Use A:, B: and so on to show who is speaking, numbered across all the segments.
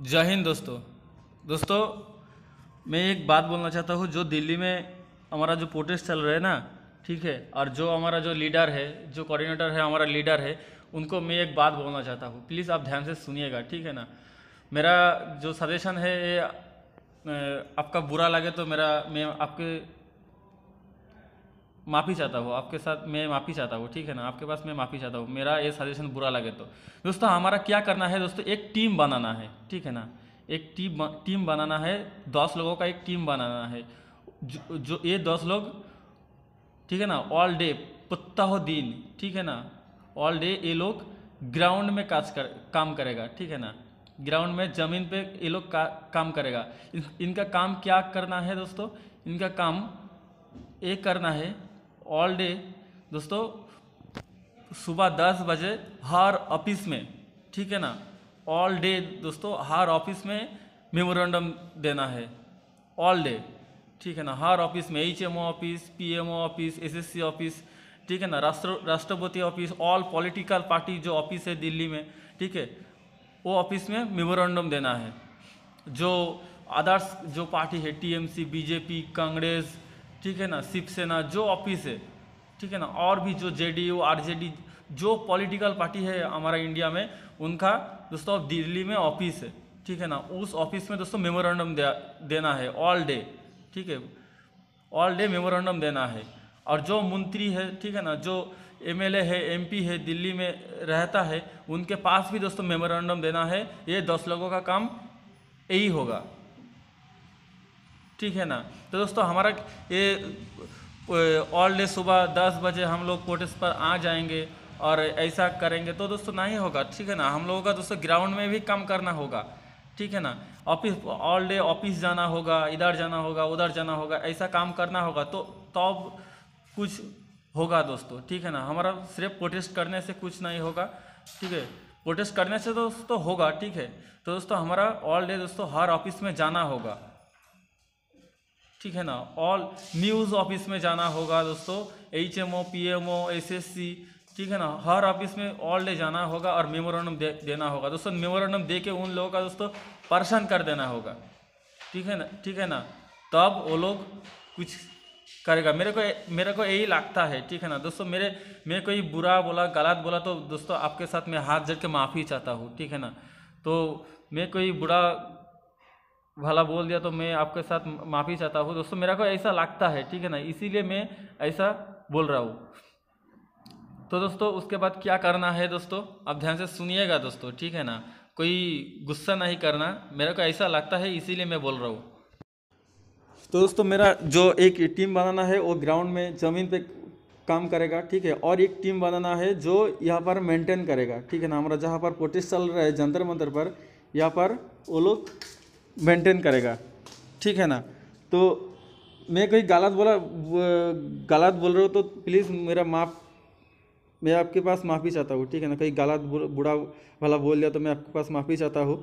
A: जय हिंद दोस्तों दोस्तों मैं एक बात बोलना चाहता हूँ जो दिल्ली में हमारा जो प्रोटेस्ट चल रहा है ना ठीक है और जो हमारा जो लीडर है जो कोऑर्डिनेटर है हमारा लीडर है उनको मैं एक बात बोलना चाहता हूँ प्लीज़ आप ध्यान से सुनिएगा ठीक है ना मेरा जो सजेशन है ये आपका बुरा लगे तो मेरा मैं आपके माफ़ी चाहता हूँ आपके साथ मैं माफ़ी चाहता हूँ ठीक है ना आपके पास मैं माफ़ी चाहता हूँ मेरा ये सजेशन बुरा लगे तो दोस्तों हमारा क्या करना है दोस्तों एक टीम बनाना है ठीक है ना एक टीम टीम बनाना है दस लोगों का एक टीम बनाना है जो, जो ये दस लोग ठीक है ना ऑल डे हो दिन ठीक है ना ऑल डे ये लोग ग्राउंड में काज कर काम करेगा ठीक है ना ग्राउंड में ज़मीन पे ये लोग का, काम करेगा इन, इनका काम क्या करना है दोस्तों इनका काम ये करना है ऑल डे दोस्तों सुबह दस बजे हर ऑफिस में ठीक है ना ऑल डे दोस्तों हर ऑफिस में मेमोरेंडम देना है ऑल डे ठीक है ना हर ऑफिस में H office P office S office ठीक है ना राष्ट्र राष्ट्रपति ऑफिस ऑल पॉलिटिकल पार्टी जो ऑफिस है दिल्ली में ठीक है वो ऑफिस में मेमोरेंडम देना है जो अदर्स जो पार्टी है टीएमसी बीजेपी कांग्रेस ठीक है ना शिवसेना जो ऑफिस है ठीक है ना और भी जो जे डी आरजेडी जो पॉलिटिकल पार्टी है हमारा इंडिया में उनका दोस्तों अब दिल्ली में ऑफिस है ठीक है ना उस ऑफिस में दोस्तों मेमोरेंडम देना है ऑल डे ठीक है ऑल डे मेमोरेंडम देना है और जो मंत्री है ठीक है ना जो एमएलए है एमपी है दिल्ली में रहता है उनके पास भी दोस्तों मेमोरेंडम देना है ये दस लोगों का काम यही होगा ठीक है ना तो दोस्तों हमारा ये ऑल डे सुबह दस बजे हम लोग कोटेस पर आ जाएंगे और ऐसा करेंगे तो दोस्तों नहीं होगा ठीक है ना हम लोगों का दोस्तों ग्राउंड में भी कम करना होगा ठीक है ना ऑफिस ऑल डे ऑफिस जाना होगा इधर जाना होगा उधर जाना होगा ऐसा काम करना होगा तो तब कुछ होगा दोस्तों ठीक है ना हमारा सिर्फ प्रोटेस्ट करने से कुछ नहीं होगा ठीक है प्रोटेस्ट करने से दोस्तों होगा ठीक है तो दोस्तों हमारा ऑल डे दोस्तों हर ऑफिस में जाना होगा ठीक है ना ऑल न्यूज़ ऑफिस में जाना होगा दोस्तों H M O P M O S S C ठीक है ना हर ऑफिस में ऑल डे जाना होगा और मेमोरेंडम दे, देना होगा दोस्तों मेमोरेंडम दे के उन लोगों का दोस्तों परेशान कर देना होगा ठीक है ना ठीक है ना तब वो लोग कुछ करेगा मेरे को मेरे को यही लगता है ठीक है ना दोस्तों मेरे मैं कोई बुरा बोला गलत बोला तो दोस्तों आपके साथ मैं हाथ जड़ के माफ़ी चाहता हूँ ठीक है ना तो मैं कोई बुरा भला बोल दिया तो मैं आपके साथ माफ़ी चाहता हूँ दोस्तों मेरा को ऐसा लगता है ठीक है ना इसीलिए मैं ऐसा बोल रहा हूँ तो दोस्तों उसके बाद क्या करना है दोस्तों आप ध्यान से सुनिएगा दोस्तों ठीक है ना कोई गुस्सा नहीं करना मेरे को ऐसा लगता है इसीलिए मैं बोल रहा हूँ तो दोस्तों मेरा जो एक टीम बनाना है वो ग्राउंड में ज़मीन पे काम करेगा ठीक है और एक टीम बनाना है जो यहाँ पर मेंटेन करेगा ठीक है ना हमारा जहाँ पर प्रोटेस्ट चल रहा है जंतर मंतर पर यहाँ पर वो लोग मेंटेन करेगा ठीक है ना तो मैं कहीं गलत बोला गलत बोल रहा हूँ तो प्लीज़ मेरा माफ़ मैं आपके पास माफ़ी चाहता हूँ ठीक है ना कहीं गलत बुरा भला बोल दिया तो मैं आपके पास माफ़ी चाहता हूँ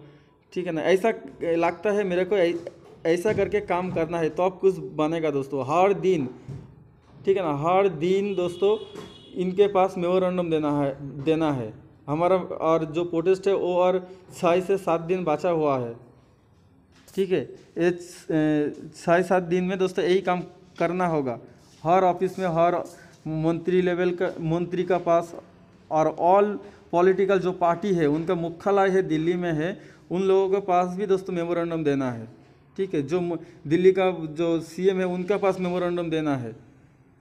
A: ठीक है ना ऐसा लगता है मेरे को ऐसा करके काम करना है तो अब कुछ बनेगा दोस्तों हर दिन ठीक है ना हर दिन दोस्तों इनके पास मेमोरेंडम देना है देना है हमारा और जो प्रोटेस्ट है वो और छः से सात दिन बचा हुआ है ठीक है ये छः सात दिन में दोस्तों यही काम करना होगा हर ऑफिस में हर मंत्री लेवल का मंत्री का पास और ऑल पॉलिटिकल जो पार्टी है उनका मुख्यालय है दिल्ली में है उन लोगों के पास भी दोस्तों मेमोरेंडम देना है ठीक है जो दिल्ली का जो सीएम है उनका पास मेमोरेंडम देना है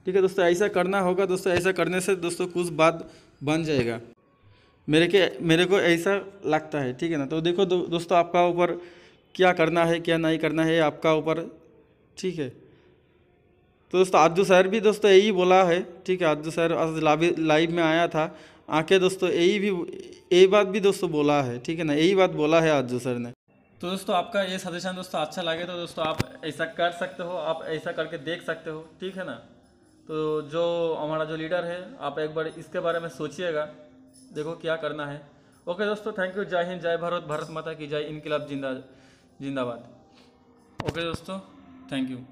A: ठीक है दोस्तों ऐसा करना होगा दोस्तों ऐसा करने से दोस्तों कुछ बात बन जाएगा मेरे के मेरे को ऐसा लगता है ठीक है ना तो देखो दो, दोस्तों आपका ऊपर क्या करना है क्या नहीं करना है आपका ऊपर ठीक है तो दोस्तों आजू सर भी दोस्तों यही बोला है ठीक है आजू सर आज लाइव में आया था आके दोस्तों यही भी यही बात भी दोस्तों बोला है ठीक है ना यही बात बोला है आजू सर ने तो दोस्तों आपका ये सजेशन दोस्तों अच्छा लगे तो दोस्तों आप ऐसा कर सकते हो आप ऐसा करके देख सकते हो ठीक है ना तो जो हमारा जो लीडर है आप एक बार इसके बारे में सोचिएगा देखो क्या करना है ओके दोस्तों थैंक यू जय हिंद जय भारत भारत माता की जय इनकलाब जिंदा जिंदाबाद ओके दोस्तों थैंक यू